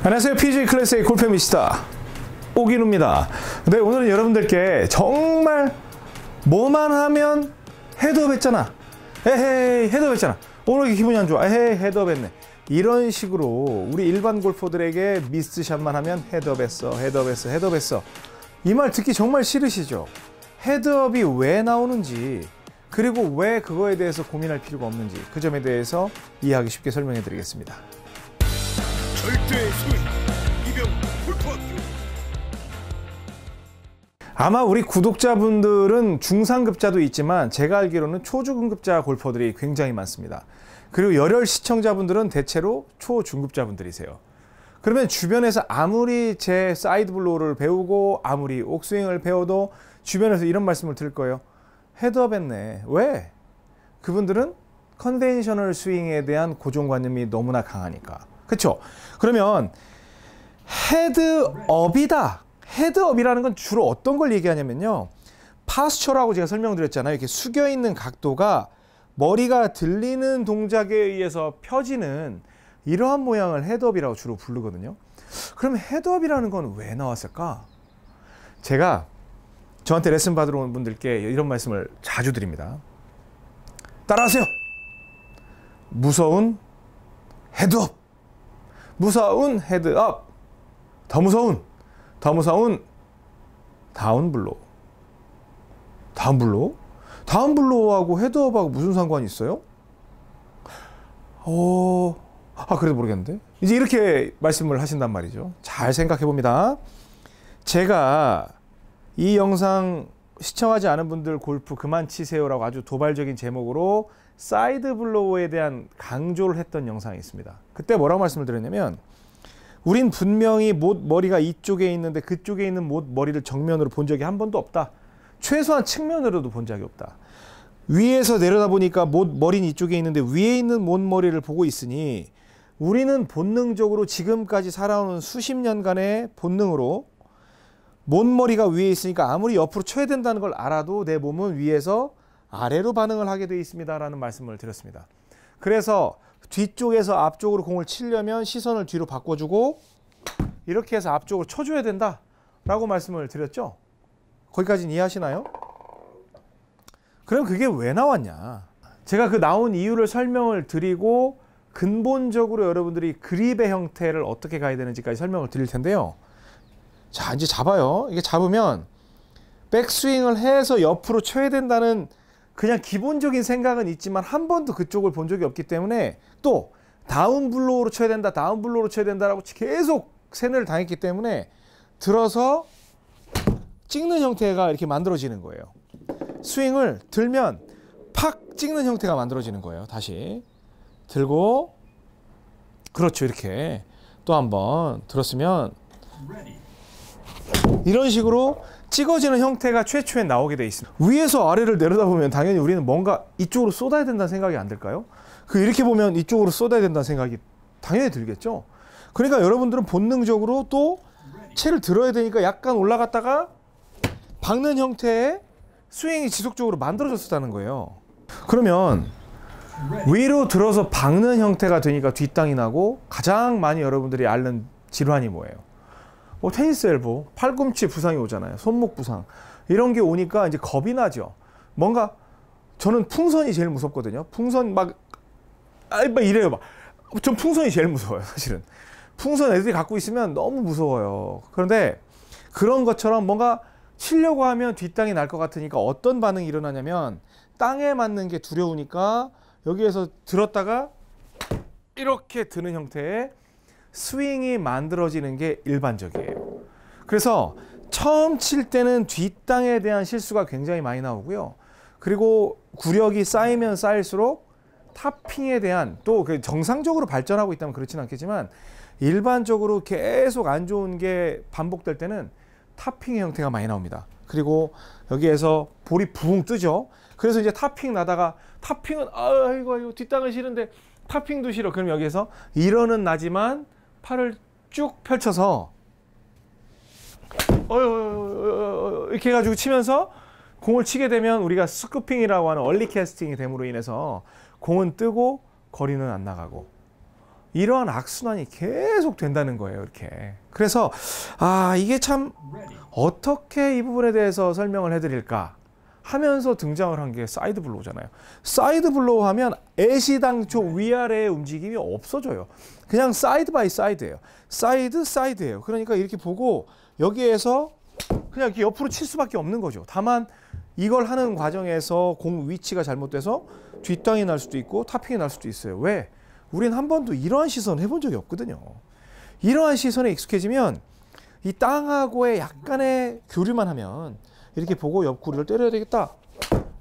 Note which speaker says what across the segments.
Speaker 1: 안녕하세요. PG 클래스의 골프 미시다 오기누입니다. 네, 오늘은 여러분들께 정말 뭐만 하면 헤드업 했잖아. 에헤이, 헤드업 했잖아. 오늘 기분이 안 좋아. 에헤이, 헤드업 했네. 이런 식으로 우리 일반 골퍼들에게 미스샷만 하면 헤드업 했어, 헤드업 했어, 헤드업 했어. 이 말 듣기 정말 싫으시죠? 헤드업이 왜 나오는지 그리고 왜 그거에 대해서 고민할 필요가 없는지 그 점에 대해서 이해하기 쉽게 설명해 드리겠습니다. 절대의 아마 우리 구독자분들은 중상급자도 있지만 제가 알기로는 초중급자 골퍼들이 굉장히 많습니다. 그리고 열혈 시청자분들은 대체로 초중급자분들이세요. 그러면 주변에서 아무리 제 사이드 블로우를 배우고 아무리 옥스윙을 배워도 주변에서 이런 말씀을 들을 거예요. 헤드업 했네. 왜? 그분들은 컨벤셔널 스윙에 대한 고정관념이 너무나 강하니까. 그렇죠? 그러면 헤드업이다. 헤드업이라는 건 주로 어떤 걸 얘기하냐면요. 파스처라고 제가 설명드렸잖아요. 이렇게 숙여 있는 각도가 머리가 들리는 동작에 의해서 펴지는 이러한 모양을 헤드업이라고 주로 부르거든요. 그럼 헤드업이라는 건 왜 나왔을까? 제가 저한테 레슨 받으러 온 분들께 이런 말씀을 자주 드립니다. 따라하세요. 무서운 헤드업. 무서운 헤드업 더 무서운 더 무서운 다운블로 다운블로? 다운블로하고 헤드업하고 무슨 상관이 있어요? 어... 아 그래도 모르겠는데 이제 이렇게 말씀을 하신단 말이죠 잘 생각해 봅니다 제가 이 영상 시청하지 않은 분들 골프 그만 치세요라고 아주 도발적인 제목으로 사이드 블로우에 대한 강조를 했던 영상이 있습니다. 그때 뭐라고 말씀을 드렸냐면 우린 분명히 못 머리가 이쪽에 있는데 그쪽에 있는 못 머리를 정면으로 본 적이 한 번도 없다. 최소한 측면으로도 본 적이 없다. 위에서 내려다 보니까 못 머리는 이쪽에 있는데 위에 있는 못 머리를 보고 있으니 우리는 본능적으로 지금까지 살아온 수십 년간의 본능으로 못머리가 위에 있으니까 아무리 옆으로 쳐야 된다는 걸 알아도 내 몸은 위에서 아래로 반응을 하게 되어 있습니다라는 말씀을 드렸습니다. 그래서 뒤쪽에서 앞쪽으로 공을 치려면 시선을 뒤로 바꿔주고 이렇게 해서 앞쪽으로 쳐줘야 된다라고 말씀을 드렸죠. 거기까지는 이해하시나요? 그럼 그게 왜 나왔냐? 제가 그 나온 이유를 설명을 드리고 근본적으로 여러분들이 그립의 형태를 어떻게 가야 되는지까지 설명을 드릴 텐데요. 자, 이제 잡아요. 이게 잡으면 백스윙을 해서 옆으로 쳐야 된다는 그냥 기본적인 생각은 있지만 한 번도 그쪽을 본 적이 없기 때문에 또 다운 블로우로 쳐야 된다, 다운 블로우로 쳐야 된다라고 계속 세뇌를 당했기 때문에 들어서 찍는 형태가 이렇게 만들어지는 거예요. 스윙을 들면 팍 찍는 형태가 만들어지는 거예요. 다시 들고 그렇죠 이렇게 또 한 번 들었으면 이런 식으로 찍어지는 형태가 최초에 나오게 돼 있습니다. 위에서 아래를 내려다보면 당연히 우리는 뭔가 이쪽으로 쏟아야 된다는 생각이 안 들까요? 그 이렇게 보면 이쪽으로 쏟아야 된다는 생각이 당연히 들겠죠. 그러니까 여러분들은 본능적으로 또 채를 들어야 되니까 약간 올라갔다가 박는 형태의 스윙이 지속적으로 만들어졌다는 었 거예요. 그러면 위로 들어서 박는 형태가 되니까 뒷땅이 나고 가장 많이 여러분들이 앓는 질환이 뭐예요? 뭐 테니스 엘보, 팔꿈치 부상이 오잖아요. 손목 부상. 이런 게 오니까 이제 겁이 나죠. 뭔가 저는 풍선이 제일 무섭거든요. 풍선 막, 아이, 막 이래요. 막. 전 풍선이 제일 무서워요, 사실은. 풍선 애들이 갖고 있으면 너무 무서워요. 그런데 그런 것처럼 뭔가 치려고 하면 뒷땅이 날 것 같으니까 어떤 반응이 일어나냐면 땅에 맞는 게 두려우니까 여기에서 들었다가 이렇게 드는 형태의 스윙이 만들어지는 게 일반적이에요. 그래서 처음 칠 때는 뒷땅에 대한 실수가 굉장히 많이 나오고요. 그리고 구력이 쌓이면 쌓일수록 탑핑에 대한 또 그 정상적으로 발전하고 있다면 그렇진 않겠지만 일반적으로 계속 안 좋은 게 반복될 때는 탑핑의 형태가 많이 나옵니다. 그리고 여기에서 볼이 붕 뜨죠. 그래서 이제 탑핑 나다가 탑핑은 아이고 아이고 뒷땅은 싫은데 탑핑도 싫어. 그럼 여기에서 이러는 나지만 팔을 쭉 펼쳐서 어유 이렇게 해가지고 치면서 공을 치게 되면 우리가 스쿠핑이라고 하는 얼리 캐스팅이 됨으로 인해서 공은 뜨고 거리는 안 나가고 이러한 악순환이 계속 된다는 거예요 이렇게 그래서 아 이게 참 어떻게 이 부분에 대해서 설명을 해드릴까 하면서 등장을 한 게 사이드 블로우잖아요. 사이드 블로우 하면 애시당초 네. 위아래의 움직임이 없어져요. 그냥 사이드 바이 사이드예요. 사이드 사이드예요. 그러니까 이렇게 보고 여기에서 그냥 이렇게 옆으로 칠 수밖에 없는 거죠. 다만 이걸 하는 과정에서 공 위치가 잘못돼서 뒷땅이 날 수도 있고 탑핑이 날 수도 있어요. 왜? 우린 한 번도 이러한 시선 을 해본 적이 없거든요. 이러한 시선에 익숙해지면 이 땅하고의 약간의 교류만 하면 이렇게 보고 옆구리를 때려야 되겠다.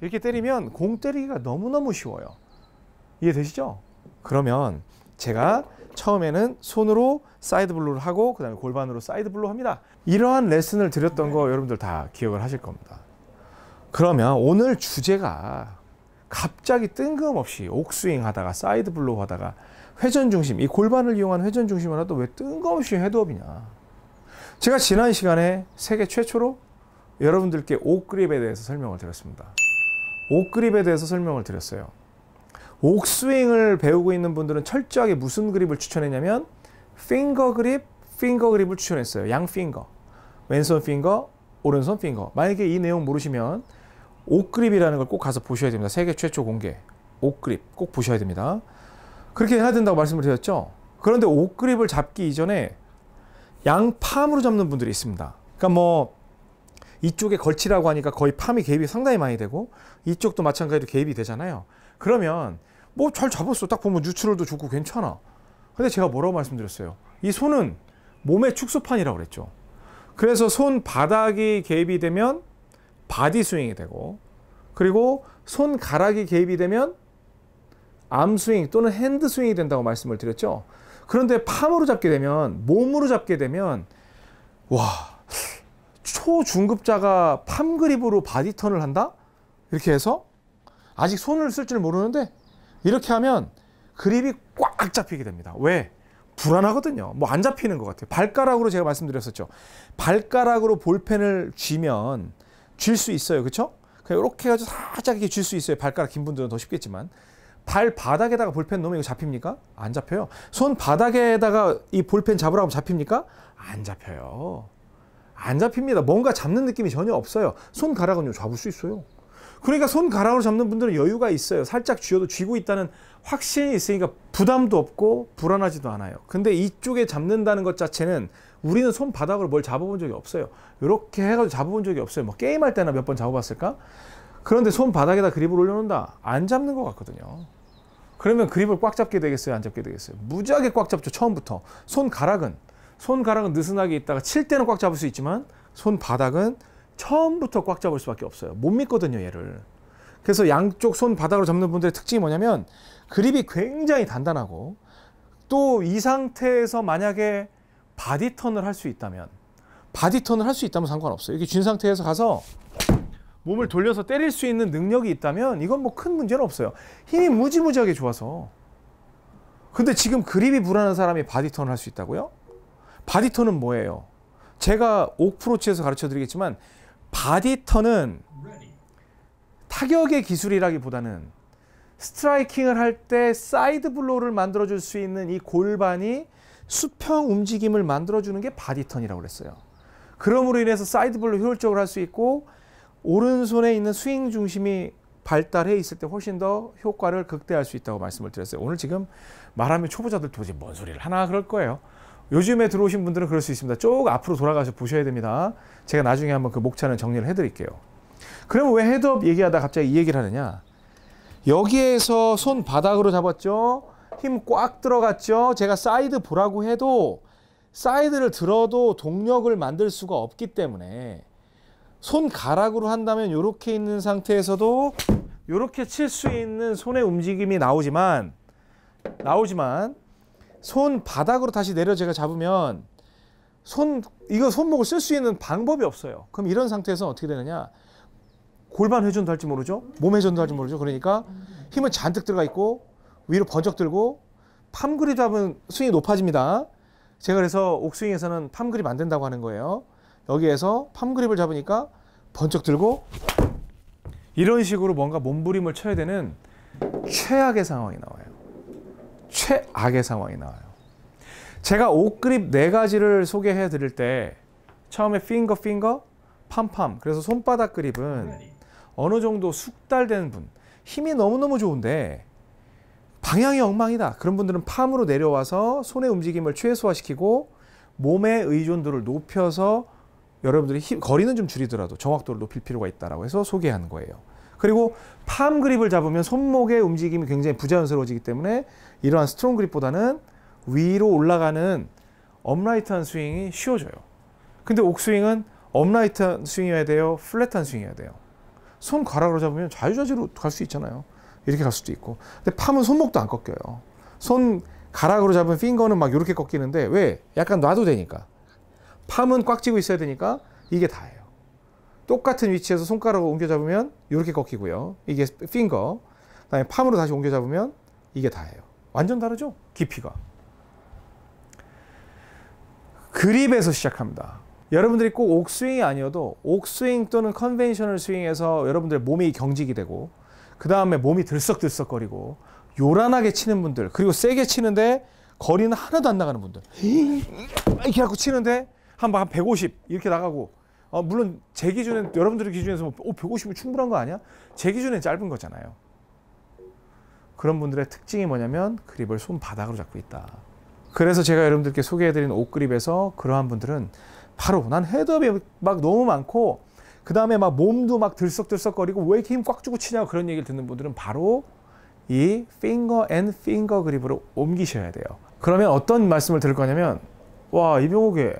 Speaker 1: 이렇게 때리면 공 때리기가 너무너무 쉬워요. 이해되시죠? 그러면 제가 처음에는 손으로 사이드 블루를 하고 그 다음에 골반으로 사이드 블루 합니다. 이러한 레슨을 드렸던 거 여러분들 다 기억을 하실 겁니다. 그러면 오늘 주제가 갑자기 뜬금없이 옥스윙 하다가 사이드 블루 하다가 회전 중심, 이 골반을 이용한 회전 중심을 하다 왜 뜬금없이 헤드업이냐. 제가 지난 시간에 세계 최초로 여러분들께 옥그립에 대해서 설명을 드렸습니다. 옥그립에 대해서 설명을 드렸어요. 옥스윙을 배우고 있는 분들은 철저하게 무슨 그립을 추천했냐면 핑거 그립, 핑거 그립을 추천했어요. 양 핑거. 왼손 핑거, 오른손 핑거. 만약에 이 내용 모르시면 옥그립이라는 걸 꼭 가서 보셔야 됩니다. 세계 최초 공개. 옥그립 꼭 보셔야 됩니다. 그렇게 해야 된다고 말씀을 드렸죠. 그런데 옥그립을 잡기 이전에 양팜으로 잡는 분들이 있습니다. 그러니까 뭐 이쪽에 걸치라고 하니까 거의 팜이 개입이 상당히 많이 되고 이쪽도 마찬가지로 개입이 되잖아요. 그러면 뭐 잘 잡았어. 딱 보면 뉴트럴도 좋고 괜찮아. 근데 제가 뭐라고 말씀드렸어요? 이 손은 몸의 축소판이라고 그랬죠. 그래서 손 바닥이 개입이 되면 바디 스윙이 되고 그리고 손 가락이 개입이 되면 암 스윙 또는 핸드 스윙이 된다고 말씀을 드렸죠. 그런데 팜으로 잡게 되면 몸으로 잡게 되면 와 초중급자가 팜그립으로 바디턴을 한다? 이렇게 해서 아직 손을 쓸 줄 모르는데 이렇게 하면 그립이 꽉 잡히게 됩니다. 왜? 불안하거든요. 뭐 안 잡히는 것 같아요. 발가락으로 제가 말씀드렸었죠. 발가락으로 볼펜을 쥐면 쥘 수 있어요. 그렇죠? 그냥 이렇게 해가지고 살짝 이렇게 쥘 수 있어요. 발가락 긴 분들은 더 쉽겠지만. 발바닥에다가 볼펜 놓으면 이거 잡힙니까? 안 잡혀요. 손바닥에다가 이 볼펜 잡으라고 하면 잡힙니까? 안 잡혀요. 안 잡힙니다. 뭔가 잡는 느낌이 전혀 없어요. 손가락은요, 잡을 수 있어요. 그러니까 손가락으로 잡는 분들은 여유가 있어요. 살짝 쥐어도 쥐고 있다는 확신이 있으니까 부담도 없고 불안하지도 않아요. 근데 이쪽에 잡는다는 것 자체는 우리는 손바닥으로 뭘 잡아본 적이 없어요. 이렇게 해가지고 잡아본 적이 없어요. 뭐 게임할 때나 몇 번 잡아봤을까? 그런데 손바닥에다 그립을 올려놓는다. 안 잡는 것 같거든요. 그러면 그립을 꽉 잡게 되겠어요? 안 잡게 되겠어요? 무지하게 꽉 잡죠. 처음부터. 손가락은. 손가락은 느슨하게 있다가 칠 때는 꽉 잡을 수 있지만 손바닥은 처음부터 꽉 잡을 수밖에 없어요. 못 믿거든요, 얘를. 그래서 양쪽 손바닥으로 잡는 분들의 특징이 뭐냐면 그립이 굉장히 단단하고 또 이 상태에서 만약에 바디턴을 할 수 있다면 바디턴을 할 수 있다면 상관없어요. 이렇게 쥔 상태에서 가서 몸을 돌려서 때릴 수 있는 능력이 있다면 이건 뭐 큰 문제는 없어요. 힘이 무지무지하게 좋아서. 근데 지금 그립이 불안한 사람이 바디턴을 할 수 있다고요? 바디턴은 뭐예요? 제가 옥프로치에서 가르쳐 드리겠지만 바디턴은 타격의 기술이라기보다는 스트라이킹을 할 때 사이드 블로우를 만들어 줄 수 있는 이 골반이 수평 움직임을 만들어 주는 게 바디턴이라고 그랬어요. 그러므로 인해서 사이드 블로우 효율적으로 할 수 있고 오른손에 있는 스윙 중심이 발달해 있을 때 훨씬 더 효과를 극대화할 수 있다고 말씀을 드렸어요. 오늘 지금 말하면 초보자들 도저히 뭔 소리를 하나 그럴 거예요. 요즘에 들어오신 분들은 그럴 수 있습니다. 쭉 앞으로 돌아가서 보셔야 됩니다. 제가 나중에 한번 그 목차는 정리를 해드릴게요. 그러면 왜 헤드업 얘기하다 갑자기 이 얘기를 하느냐? 여기에서 손 바닥으로 잡았죠? 힘 꽉 들어갔죠? 제가 사이드 보라고 해도 사이드를 들어도 동력을 만들 수가 없기 때문에 손가락으로 한다면 이렇게 있는 상태에서도 이렇게 칠 수 있는 손의 움직임이 나오지만 나오지만 손 바닥으로 다시 내려 제가 잡으면 손 이거 손목을 쓸 수 있는 방법이 없어요. 그럼 이런 상태에서 어떻게 되느냐? 골반 회전도 할지 모르죠. 몸 회전도 할지 모르죠. 그러니까 힘은 잔뜩 들어가 있고 위로 번쩍 들고 팜그립 잡은 스윙이 높아집니다. 제가 그래서 옥스윙에서는 팜그립 안 된다고 하는 거예요. 여기에서 팜그립을 잡으니까 번쩍 들고 이런 식으로 뭔가 몸부림을 쳐야 되는 최악의 상황이 나와요. 최악의 상황이 나와요. 제가 옷 그립 네 가지를 소개해 드릴 때 처음에 핑거 핑거 팜팜 그래서 손바닥 그립은 네. 어느 정도 숙달된 분 힘이 너무너무 좋은데 방향이 엉망이다. 그런 분들은 팜으로 내려와서 손의 움직임을 최소화시키고 몸의 의존도를 높여서 여러분들이 힘, 거리는 좀 줄이더라도 정확도를 높일 필요가 있다라고 해서 소개한 거예요. 그리고 팜 그립을 잡으면 손목의 움직임이 굉장히 부자연스러워지기 때문에 이러한 스트롱 그립보다는 위로 올라가는 업라이트한 스윙이 쉬워져요. 근데 옥스윙은 업라이트한 스윙이어야 돼요. 플랫한 스윙이어야 돼요. 손 가락으로 잡으면 자유자재로 갈 수 있잖아요. 이렇게 갈 수도 있고. 근데 팜은 손목도 안 꺾여요. 손 가락으로 잡은 핑거는 막 이렇게 꺾이는데 왜? 약간 놔도 되니까. 팜은 꽉 쥐고 있어야 되니까 이게 다예요. 똑같은 위치에서 손가락을 옮겨 잡으면 이렇게 꺾이고요. 이게 핑거. 그다음에 팜으로 다시 옮겨 잡으면 이게 다예요. 완전 다르죠? 깊이가. 그립에서 시작합니다. 여러분들이 꼭 옥스윙이 아니어도 옥스윙 또는 컨벤셔널 스윙에서 여러분들 몸이 경직이 되고 그 다음에 몸이 들썩들썩거리고 요란하게 치는 분들 그리고 세게 치는데 거리는 하나도 안 나가는 분들 이렇게 하고 치는데 한150 이렇게 나가고 어, 물론 제기준은 여러분들의 기준에서 뭐, 어, 150이 면 충분한 거 아니야? 제기준은 짧은 거잖아요. 그런 분들의 특징이 뭐냐면 그립을 손바닥으로 잡고 있다. 그래서 제가 여러분들께 소개해드린 옷그립에서 그러한 분들은 바로 난 헤드업이 막 너무 많고 그 다음에 막 몸도 막 들썩들썩거리고 왜 이렇게 힘 꽉 주고 치냐고 그런 얘기를 듣는 분들은 바로 이 finger and finger 그립으로 옮기셔야 돼요. 그러면 어떤 말씀을 들을 거냐면 와 이병옥이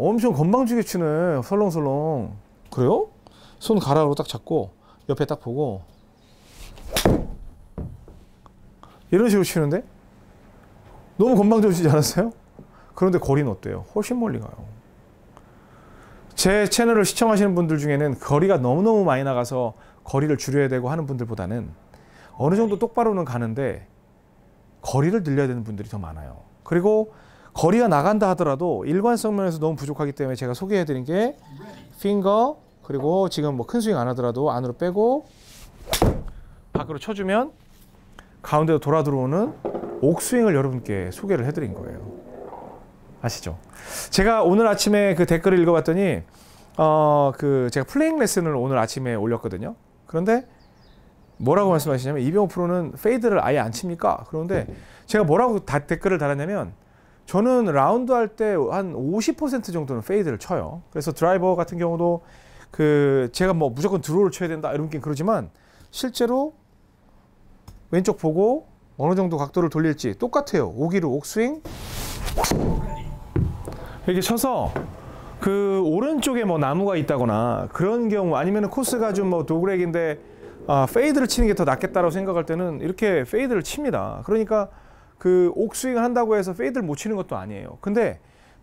Speaker 1: 엄청 건방지게 치네 설렁설렁 그래요? 손 가락으로 딱 잡고 옆에 딱 보고 이런 식으로 치는데 너무 건방져지지 않았어요? 그런데 거리는 어때요? 훨씬 멀리 가요 제 채널을 시청하시는 분들 중에는 거리가 너무너무 많이 나가서 거리를 줄여야 되고 하는 분들보다는 어느 정도 똑바로는 가는데 거리를 늘려야 되는 분들이 더 많아요 그리고 거리가 나간다 하더라도 일관성 면에서 너무 부족하기 때문에 제가 소개해드린 게 핑거 그리고 지금 뭐 큰 스윙 안 하더라도 안으로 빼고 밖으로 쳐주면 가운데로 돌아 들어오는 옥스윙을 여러분께 소개를 해드린 거예요. 아시죠? 제가 오늘 아침에 그 댓글을 읽어봤더니 어 그 제가 플레잉 레슨을 오늘 아침에 올렸거든요. 그런데 뭐라고 말씀하시냐면 이병호 프로는 페이드를 아예 안 칩니까? 그런데 제가 뭐라고 다 댓글을 달았냐면 저는 라운드 할 때 한 50% 정도는 페이드를 쳐요. 그래서 드라이버 같은 경우도 그 제가 뭐 무조건 드로우를 쳐야 된다 이런 게 그러지만 실제로 왼쪽 보고 어느 정도 각도를 돌릴지 똑같아요. 오기로 옥스윙 이렇게 쳐서 그 오른쪽에 뭐 나무가 있다거나 그런 경우 아니면 코스가 좀 뭐 도그렉인데 아, 페이드를 치는 게 더 낫겠다라고 생각할 때는 이렇게 페이드를 칩니다. 그러니까 그 옥스윙 을 한다고 해서 페이드를 못 치는 것도 아니에요. 근데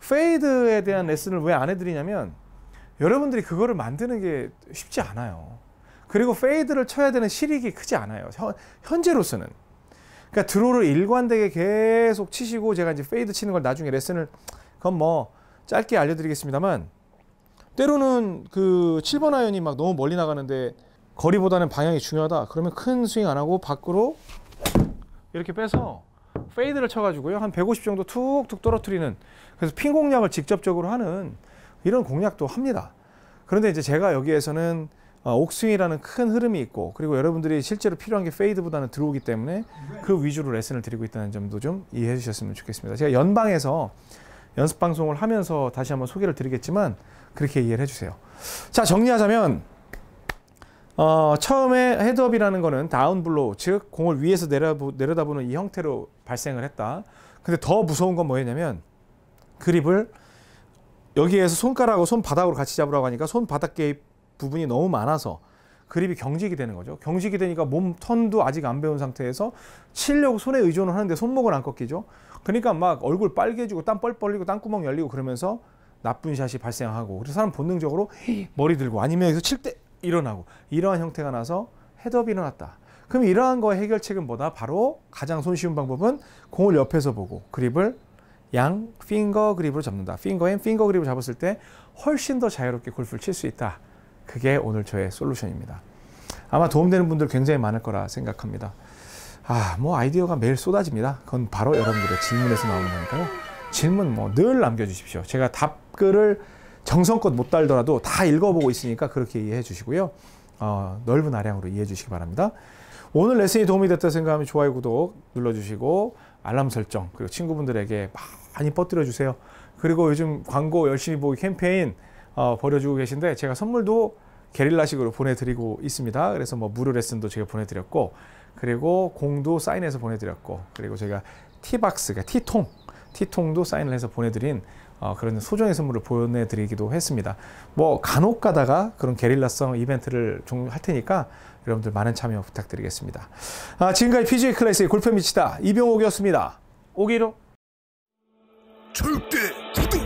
Speaker 1: 페이드에 대한 레슨을 왜 안 해드리냐면 여러분들이 그거를 만드는 게 쉽지 않아요. 그리고 페이드를 쳐야 되는 실익이 크지 않아요. 현, 재로서는 그러니까 드로를 일관되게 계속 치시고 제가 이제 페이드 치는 걸 나중에 레슨을 그건 뭐 짧게 알려드리겠습니다만 때로는 그 7번 아이언이 막 너무 멀리 나가는데 거리보다는 방향이 중요하다. 그러면 큰 스윙 안 하고 밖으로 이렇게 빼서 페이드를 쳐가지고요. 한 150 정도 툭툭 떨어뜨리는 그래서 핀 공략을 직접적으로 하는 이런 공략도 합니다. 그런데 이제 제가 여기에서는 어, 옥스윙이라는 큰 흐름이 있고 그리고 여러분들이 실제로 필요한 게 페이드보다는 들어오기 때문에 그 위주로 레슨을 드리고 있다는 점도 좀 이해해 주셨으면 좋겠습니다. 제가 연방에서 연습 방송을 하면서 다시 한번 소개를 드리겠지만 그렇게 이해를 해주세요. 자 정리하자면 어, 처음에 헤드업이라는 거는 다운블로우, 즉 공을 위에서 내려보, 내려다보는 이 형태로 발생을 했다. 근데 더 무서운 건 뭐였냐면 그립을 여기에서 손가락하고 손바닥으로 같이 잡으라고 하니까 손바닥 개 부분이 너무 많아서 그립이 경직이 되는 거죠. 경직이 되니까 몸 턴도 아직 안 배운 상태에서 치려고 손에 의존을 하는데 손목을 안 꺾이죠. 그러니까 막 얼굴 빨개지고 땀 뻘뻘리고 땀구멍 열리고 그러면서 나쁜 샷이 발생하고 그래서 사람 본능적으로 머리 들고 아니면 여기서 칠때 일어나고 이러한 형태가 나서 헤드업이 일어났다. 그럼 이러한 거의 해결책은 뭐다? 바로 가장 손쉬운 방법은 공을 옆에서 보고 그립을 양 핑거 그립으로 잡는다. 핑거 앤 핑거 그립을 잡았을 때 훨씬 더 자유롭게 골프를 칠 수 있다. 그게 오늘 저의 솔루션입니다. 아마 도움되는 분들 굉장히 많을 거라 생각합니다. 아, 뭐 아이디어가 매일 쏟아집니다. 그건 바로 여러분들의 질문에서 나오는 거니까요. 질문 뭐 늘 남겨주십시오. 제가 답글을 정성껏 못 달더라도 다 읽어보고 있으니까 그렇게 이해해 주시고요. 어, 넓은 아량으로 이해해 주시기 바랍니다. 오늘 레슨이 도움이 됐다 생각하면 좋아요, 구독 눌러주시고 알람 설정 그리고 친구분들에게 많이 퍼뜨려 주세요. 그리고 요즘 광고 열심히 보기 캠페인 어, 벌여주고 계신데 제가 선물도 게릴라식으로 보내드리고 있습니다. 그래서 뭐 무료 레슨도 제가 보내드렸고 그리고 공도 사인해서 보내드렸고 그리고 제가 티박스, 가 티통, 티통도 사인을 해서 보내드린 어, 그런 소정의 선물을 보내드리기도 했습니다. 뭐 간혹 가다가 그런 게릴라성 이벤트를 종종 할 테니까 여러분들 많은 참여 부탁드리겠습니다. 아, 지금까지 PGA 클래스의 골프 미치다 이병옥이었습니다. 오기로 절대 구독!